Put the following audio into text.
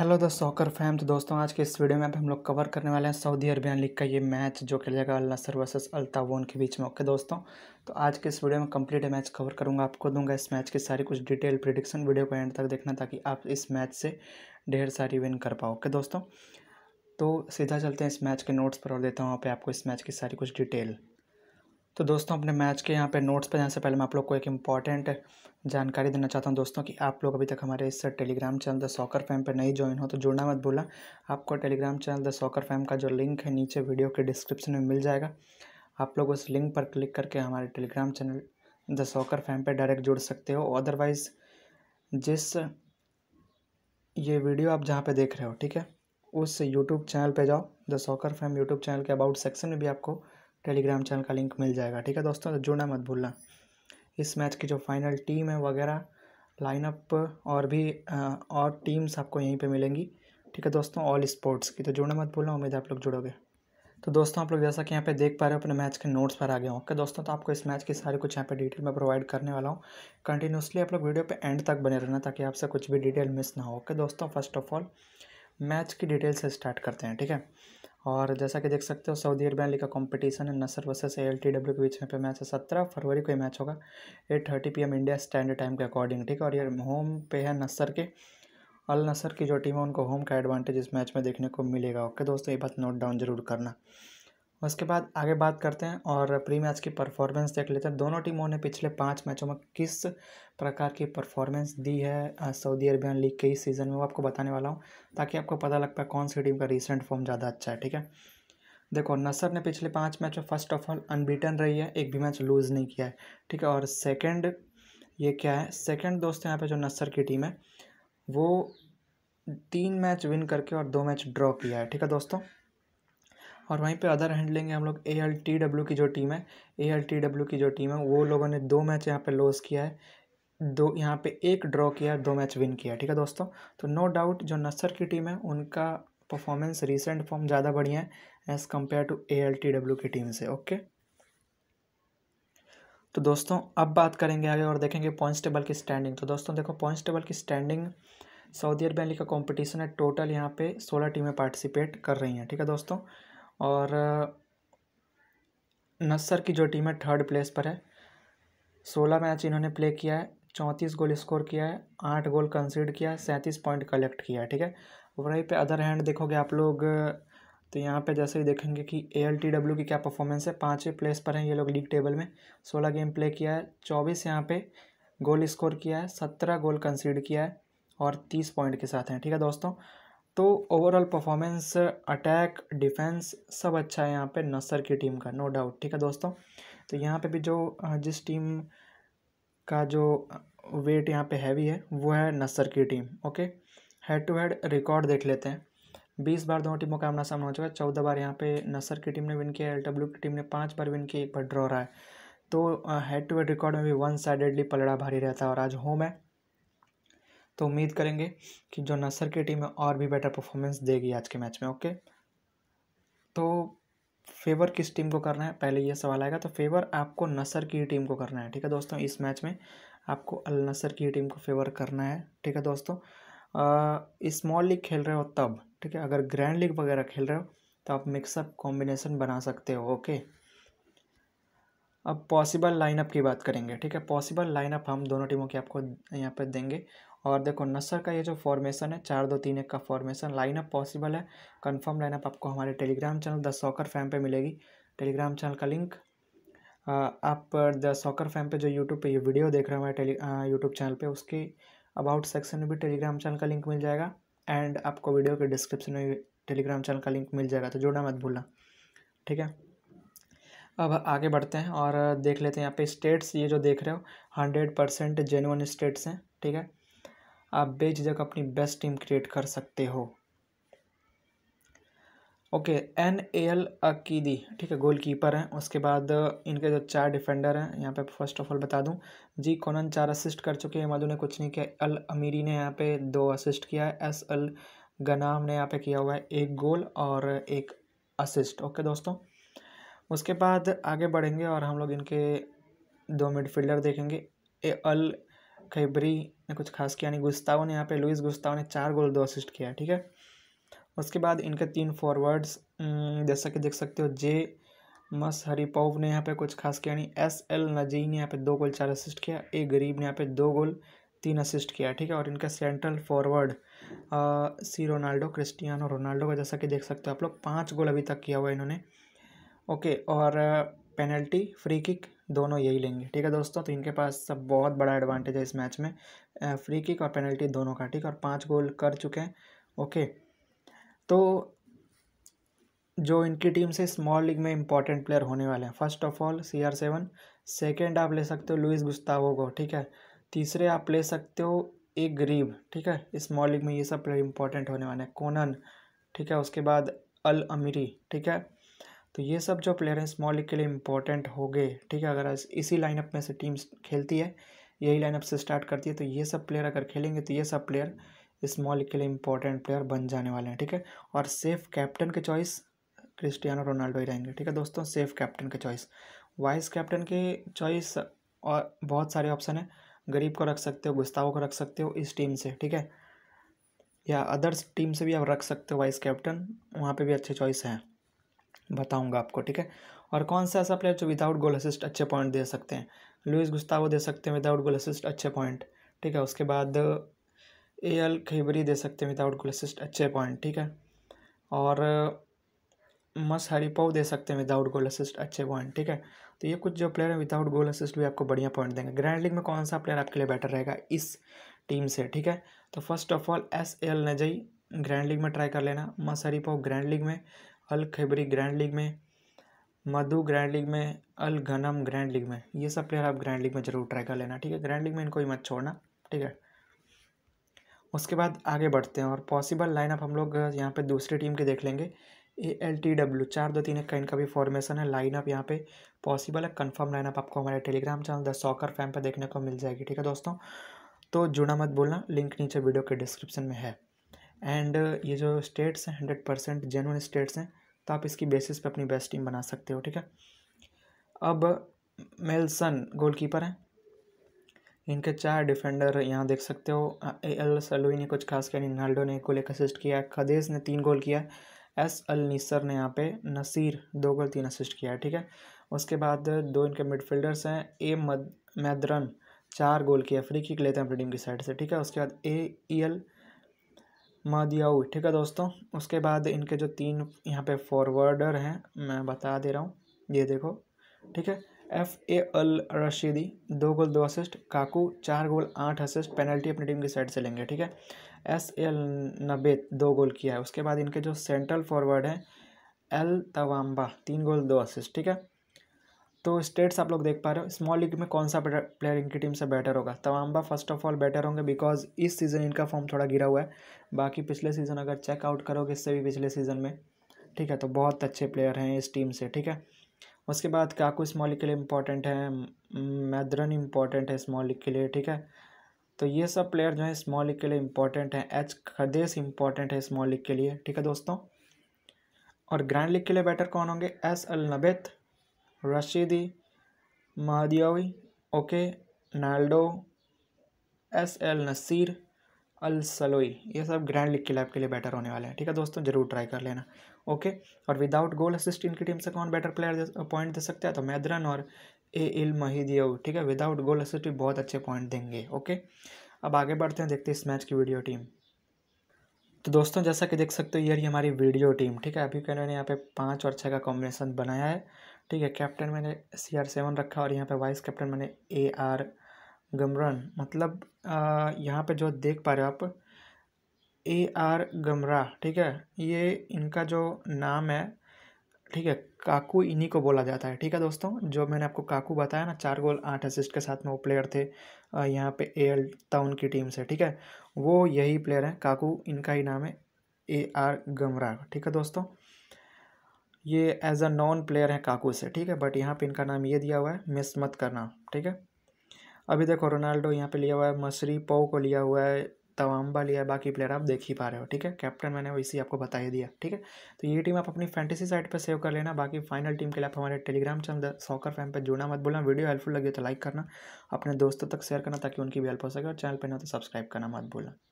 hello the Soccer fam तो दोस्तों आज के इस वीडियो में हम लोग कवर करने वाले हैं सऊदी अरबियन लीग का ये मैच जो खेला जाएगा अल नसर वर्सेस अल के बीच में ओके दोस्तों तो आज के इस वीडियो में कंप्लीट मैच कवर करूंगा आपको दूंगा इस मैच की सारी कुछ डिटेल प्रिडिक्शन वीडियो को एंड तक देखना ताकि आप इस मैच से ढेर सारी विन कर पाओके दोस्तों तो सीधा चलते हैं इस मैच के नोट्स पर और देता हूँ वहाँ पर आपको इस मैच की सारी कुछ डिटेल तो दोस्तों अपने मैच के यहाँ पे नोट्स पर जाने से पहले मैं आप लोग को एक इम्पॉर्टेंट जानकारी देना चाहता हूँ दोस्तों कि आप लोग अभी तक हमारे इस Telegram channel the Soccer Fam पर नहीं ज्वाइन हो तो जुड़ना मत भूलना आपको Telegram channel the Soccer Fam का जो लिंक है नीचे वीडियो के डिस्क्रिप्शन में मिल जाएगा आप लोग उस लिंक पर क्लिक करके हमारे Telegram channel the Soccer Fam पर डायरेक्ट जुड़ सकते हो अदरवाइज़ जिस ये वीडियो आप जहाँ पर देख रहे हो ठीक है उस यूट्यूब चैनल पर जाओ the Soccer Fam YouTube channel के अबाउट सेक्शन में भी आपको टेलीग्राम चैनल का लिंक मिल जाएगा ठीक है दोस्तों जुड़ना मत भूलना इस मैच की जो फाइनल टीम है वगैरह लाइनअप और भी और टीम्स आपको यहीं पे मिलेंगी ठीक है दोस्तों ऑल स्पोर्ट्स की तो जुड़ना मत भूलना उम्मीद है आप लोग जुड़ोगे तो दोस्तों आप लोग जैसा कि यहाँ पे देख पा रहे हो अपने मैच के नोट्स पर आ गए ओके दोस्तों तो आपको इस मैच की सारी कुछ यहाँ पे डिटेल में प्रोवाइड करने वाला हूँ कंटिन्यूसली आप लोग वीडियो पे एंड तक बने रहना ताकि आपसे कुछ भी डिटेल मिस ना हो ओके दोस्तों फर्स्ट ऑफ ऑल मैच की डिटेल से स्टार्ट करते हैं ठीक है और जैसा कि देख सकते हो सऊदी अरब अली का कंपटीशन है Nassr versus L T W के बीच में पे मैच है सत्रह फरवरी को ये मैच होगा eight thirty P M India standard time के अकॉर्डिंग ठीक है और ये होम पे है नसर के अल नसर की जो टीम है उनको होम का एडवांटेज इस मैच में देखने को मिलेगा ओके दोस्तों ये बात नोट डाउन जरूर करना उसके बाद आगे बात करते हैं और प्री मैच की परफॉर्मेंस देख लेते हैं दोनों टीमों ने पिछले पाँच मैचों में किस प्रकार की परफॉर्मेंस दी है सऊदी अरबियन लीग के इस सीज़न में वो आपको बताने वाला हूँ ताकि आपको पता लग पाए कौन सी टीम का रिसेंट फॉर्म ज़्यादा अच्छा है ठीक है देखो नसर ने पिछले पाँच मैच में फर्स्ट ऑफ ऑल अनबीटन रही है एक भी मैच लूज़ नहीं किया है ठीक है और सेकेंड ये क्या है सेकेंड दोस्त यहाँ पर जो नसर की टीम है वो तीन मैच विन करके और दो मैच ड्रॉ किया है ठीक है दोस्तों और वहीं पे अदर हैंड लेंगे हम लोग ए एल टी डब्ल्यू की जो टीम है ए एल टी डब्ल्यू की जो टीम है वो लोगों ने दो मैच यहाँ पे लॉस किया है दो यहाँ पे एक ड्रॉ किया दो मैच विन किया ठीक है दोस्तों तो नो डाउट जो नसर की टीम है उनका परफॉर्मेंस रिसेंट फॉर्म ज़्यादा बढ़िया है as compare to A L T W की टीम से ओके तो दोस्तों अब बात करेंगे आगे और देखेंगे पॉइंट्स टेबल की स्टैंडिंग तो दोस्तों देखो पॉइंट्स टेबल की स्टैंडिंग सऊदी अरब का कंपटीशन है टोटल यहाँ पे सोलह टीमें पार्टिसिपेट कर रही हैं ठीक है दोस्तों और नस्सर की जो टीम है थर्ड प्लेस पर है सोलह मैच इन्होंने प्ले किया है चौंतीस गोल स्कोर किया है आठ गोल कंसीड किया है सैंतीस पॉइंट कलेक्ट किया है ठीक है वहीं पे अदर हैंड देखोगे आप लोग तो यहाँ पे जैसे ही देखेंगे कि ए एल टी डब्ल्यू की क्या परफॉर्मेंस है पाँचवें प्लेस पर हैं ये लोग लीग टेबल में सोलह गेम प्ले किया है चौबीस यहाँ पे गोल स्कोर किया है सत्रह गोल कंसीड किया है और तीस पॉइंट के साथ हैं ठीक है दोस्तों तो ओवरऑल परफॉर्मेंस अटैक डिफेंस सब अच्छा है यहाँ पे नसर की टीम का नो डाउट ठीक है दोस्तों तो यहाँ पे भी जो जिस टीम का जो वेट यहाँ पे हैवी है वो है नसर की team okay head to head record देख लेते हैं बीस बार दोनों टीमों का आमना सामना हो चुका है चौदह बार यहाँ पे नसर की टीम ने विन किया एल डब्ल्यू की टीम ने पाँच बार विन किया एक बार ड्रॉ रहा है तो हेड टू हेड रिकॉर्ड में भी वन साइडेडली पलड़ा भारी रहता है और आज होम है तो उम्मीद करेंगे कि जो नसर की टीम है और भी बेटर परफॉर्मेंस देगी आज के मैच में ओके तो फेवर किस टीम को करना है पहले ये सवाल आएगा तो फेवर आपको नसर की टीम को करना है ठीक है दोस्तों इस मैच में आपको अल नसर की टीम को फेवर करना है ठीक है दोस्तों स्मॉल लीग खेल रहे हो तब ठीक है अगर ग्रैंड लीग वगैरह खेल रहे हो तो आप मिक्सअप कॉम्बिनेशन बना सकते हो ओके अब पॉसिबल लाइनअप की बात करेंगे ठीक है पॉसिबल लाइनअप हम दोनों टीमों की आपको यहाँ पर देंगे और देखो नसर का ये जो फॉर्मेशन है चार दो तीन एक का फॉर्मेशन लाइनअप पॉसिबल है कंफर्म लाइनअप आपको हमारे Telegram channel the Soccer Fam पे मिलेगी टेलीग्राम चैनल का लिंक आप द सॉकर फैम पे जो यूट्यूब पे ये वीडियो देख रहे हो हमारे टेली यूट्यूब चैनल पे उसके अबाउट सेक्शन में भी टेलीग्राम चैनल का लिंक मिल जाएगा एंड आपको वीडियो के डिस्क्रिप्शन में टेलीग्राम चैनल का लिंक मिल जाएगा तो जुड़ना मत भूलना ठीक है अब आगे बढ़ते हैं और देख लेते हैं यहाँ पे स्टेट्स ये जो देख रहे हो हंड्रेड परसेंट जेनुअन स्टेट्स हैं ठीक है आप बेझिझक अपनी बेस्ट टीम क्रिएट कर सकते हो ओके एन एल अकीदी ठीक है गोलकीपर हैं उसके बाद इनके जो चार डिफेंडर हैं यहाँ पे फर्स्ट ऑफ ऑल बता दूं जी कोनन चार असिस्ट कर चुके हैं मधु ने कुछ नहीं किया अल अमीरी ने यहाँ पे दो असिस्ट किया है एस अल गनाम ने यहाँ पे किया हुआ है एक गोल और एक असिस्ट ओके दोस्तों उसके बाद आगे बढ़ेंगे और हम लोग इनके दो मिडफील्डर देखेंगे ए अल खैबरी ने कुछ खास किया नहीं गुस्तावो ने यहाँ पे लुइस गुस्ताओ ने चार गोल दो असिस्ट किया ठीक है उसके बाद इनके तीन फॉरवर्ड्स जैसा कि देख सकते हो जे मस हरीपोव ने यहाँ पे कुछ खास किया नहीं एस एल नजी ने यहाँ पे दो गोल चार असिस्ट किया ए गरीब ने यहाँ पे दो गोल तीन असिस्ट किया ठीक है और इनका central forward C Ronaldo Cristiano Ronaldo का जैसा कि देख सकते हो आप लोग पाँच गोल अभी तक किया हुआ इन्होंने ओके और पेनल्टी फ्री किक दोनों यही लेंगे ठीक है दोस्तों तो इनके पास सब बहुत बड़ा एडवांटेज है इस मैच में फ्री किक और पेनल्टी दोनों का ठीक और पाँच गोल कर चुके हैं ओके तो जो इनकी टीम से स्मॉल लीग में इंपॉर्टेंट प्लेयर होने वाले हैं first of all C R seven second आप ले सकते हो लुइस गुस्तावो को ठीक है तीसरे आप ले सकते हो एक गरीब ठीक है स्मॉल लीग में ये सब प्लेयर इंपॉर्टेंट होने वाले हैं कोनन ठीक है उसके बाद अल अमीरी ठीक है तो ये सब जो प्लेयर हैं स्मॉल लीग के लिए इंपॉर्टेंट हो गए ठीक है अगर इसी लाइनअप में से टीम खेलती है यही लाइनअप से स्टार्ट करती है तो ये सब प्लेयर अगर खेलेंगे तो ये सब प्लेयर स्मॉल लीग के लिए इंपॉर्टेंट प्लेयर बन जाने वाले हैं ठीक है और सेफ कैप्टन के चॉइस क्रिस्टियानो रोनाल्डो ही रहेंगे ठीक है दोस्तों सेफ कैप्टन के चॉइस वाइस कैप्टन के चॉइस और बहुत सारे ऑप्शन हैं गरीब को रख सकते हो गुस्ताओं को रख सकते हो इस टीम से ठीक है या अदर्स टीम से भी आप रख सकते हो वाइस कैप्टन वहाँ पे भी अच्छे चॉइस हैं बताऊंगा आपको ठीक है और कौन सा ऐसा प्लेयर जो विदाउट गोल असिस्ट अच्छे पॉइंट दे सकते हैं लुइस गुस्तावो दे सकते हैं विदाउट गोल असिस्ट अच्छे पॉइंट ठीक है उसके बाद ए एल खेबरी दे सकते हैं विदाउट गोल असिस्ट अच्छे पॉइंट ठीक है और मस हरिपाव दे सकते हैं विदाउट गोल असिस्ट अच्छे पॉइंट ठीक है तो ये कुछ जो प्लेयर हैं विदाउट गोल असिस्ट भी आपको बढ़िया पॉइंट देंगे ग्रैंड लीग में कौन सा प्लेयर आपके लिए बेटर रहेगा इस टीम से ठीक है तो फर्स्ट ऑफ ऑल एस एल नजई ग्रैंड लीग में ट्राई कर लेना मस हरिपाव ग्रैंड लीग में अल खैबरी ग्रैंड लीग में मधु ग्रैंड लीग में अल घनम ग्रैंड लीग में ये सब प्लेयर आप ग्रैंड लीग में ज़रूर ट्राई कर लेना ठीक है ग्रैंड लीग में इनको ही मत छोड़ना ठीक है उसके बाद आगे बढ़ते हैं और पॉसिबल लाइनअप हम लोग यहाँ पे दूसरी टीम के देख लेंगे ए एल टी डब्ल्यू चार दो तीन एक का इनका भी फॉर्मेशन है लाइनअप यहाँ पे पॉसिबल है कन्फर्म लाइनअप आपको हमारे Telegram channel the Soccer Fam पर देखने को मिल जाएगी ठीक है दोस्तों तो जुड़ा मत बोलना लिंक नीचे वीडियो के डिस्क्रिप्शन में है एंड ये जो स्टेट्स हैं हंड्रेड परसेंट जेनुअन स्टेट्स हैं तो आप इसकी बेसिस पे अपनी बेस्ट टीम बना सकते हो ठीक है अब मेलसन गोलकीपर हैं इनके चार डिफेंडर यहाँ देख सकते हो ए एल सलोई ने कुछ खास किया रिनाल्डो ने गोल एक असिस्ट किया खदेस ने तीन गोल किया एस अल निसर ने यहाँ पे नसीर दो गोल तीन असिस्ट किया ठीक है उसके बाद दो इनके मिडफील्डर्स हैं ए मद मैदरन चार गोल किया फ्री किक लेते हैं अपनी टीम की साइड से ठीक है उसके बाद ए ई एल मादियाओ ठीक है दोस्तों उसके बाद इनके जो तीन यहाँ पे फॉरवर्डर हैं मैं बता दे रहा हूँ ये देखो ठीक है एफ ए अल रशीदी दो गोल दो असिस्ट काकू चार गोल आठ असिस्ट पेनल्टी अपनी टीम की साइड से लेंगे ठीक है एस एल नबेद दो गोल किया है उसके बाद इनके जो सेंट्रल फॉरवर्ड हैं एल तवाम्बा तीन गोल दो असिस्ट ठीक है तो स्टेट्स आप लोग देख पा रहे हो स्मॉल लीग में कौन सा प्लेयर इनकी टीम से बेटर होगा Tawamba first of all better होंगे बिकॉज इस सीज़न इनका फॉर्म थोड़ा गिरा हुआ है बाकी पिछले सीज़न अगर चेकआउट करोगे इससे भी पिछले सीज़न में ठीक है तो बहुत अच्छे प्लेयर हैं इस टीम से ठीक है उसके बाद काकू स्मॉल लीग के लिए इंपॉर्टेंट है मैद्रन इंपॉर्टेंट है स्मॉल लीग के लिए ठीक है तो ये सब प्लेयर जो है स्मॉल लीग के लिए इंपॉर्टेंट हैं एच खदेस इंपॉर्टेंट है स्मॉल लीग के लिए ठीक है दोस्तों और ग्रैंड लीग के लिए बैटर कौन होंगे एस अल नबेत रशीदी महदियावी ओके नाल्डो एस एल नसीर अल सलोई ये सब ग्रैंड लिख के लैब के लिए बेटर होने वाले हैं ठीक है दोस्तों जरूर ट्राई कर लेना ओके और विदाउट गोल असिस्ट इनकी टीम से कौन बेटर प्लेयर पॉइंट दे सकते हैं तो मैदरन और ए इल महिदियो ठीक है विदाउट गोल असिस्ट भी बहुत अच्छे पॉइंट देंगे ओके अब आगे बढ़ते हैं देखते हैं इस मैच की वीडियो टीम तो दोस्तों जैसा कि देख सकते हो ये हमारी वीडियो टीम ठीक है अभी कहने यहाँ पे पाँच और छः का कॉम्बिनेशन बनाया है ठीक है कैप्टन मैंने सी आर सेवन रखा और यहाँ पे वाइस कैप्टन मैंने ए आर गमरन मतलब यहाँ पे जो देख पा रहे हो आप ए आर गमरा ठीक है ये इनका जो नाम है ठीक है काकू इन्हीं को बोला जाता है ठीक है दोस्तों जो मैंने आपको काकू बताया ना चार गोल आठ असिस्ट के साथ में वो प्लेयर थे यहाँ पे ए एल टाउन की टीम से ठीक है वो यही प्लेयर हैं काकू इनका ही नाम है ए आर गमरा ठीक है दोस्तों ये एज अ नॉन प्लेयर है काकू से ठीक है बट यहाँ पे इनका नाम ये दिया हुआ है मिस मत करना ठीक है अभी देखो रोनाल्डो यहाँ पे लिया हुआ है मसरी पो को लिया हुआ है तवाम्बा लिया है बाकी प्लेयर आप देख ही पा रहे हो ठीक है कैप्टन मैंने वैसे ही आपको बता ही दिया ठीक है तो ये टीम आप अपनी फैंटेसी साइट पर सेव कर लेना बाकी फाइनल टीम के लिए आप हमारे टेलीग्राम चैनल सॉकर फैम पर जुड़ना मत बोलना वीडियो हेल्पफुल लगे तो लाइक करना अपने दोस्तों तक शेयर करना ताकि उनकी भी हेल्प हो सके और चैनल पर ना तो सब्सक्राइब करना मत बोलना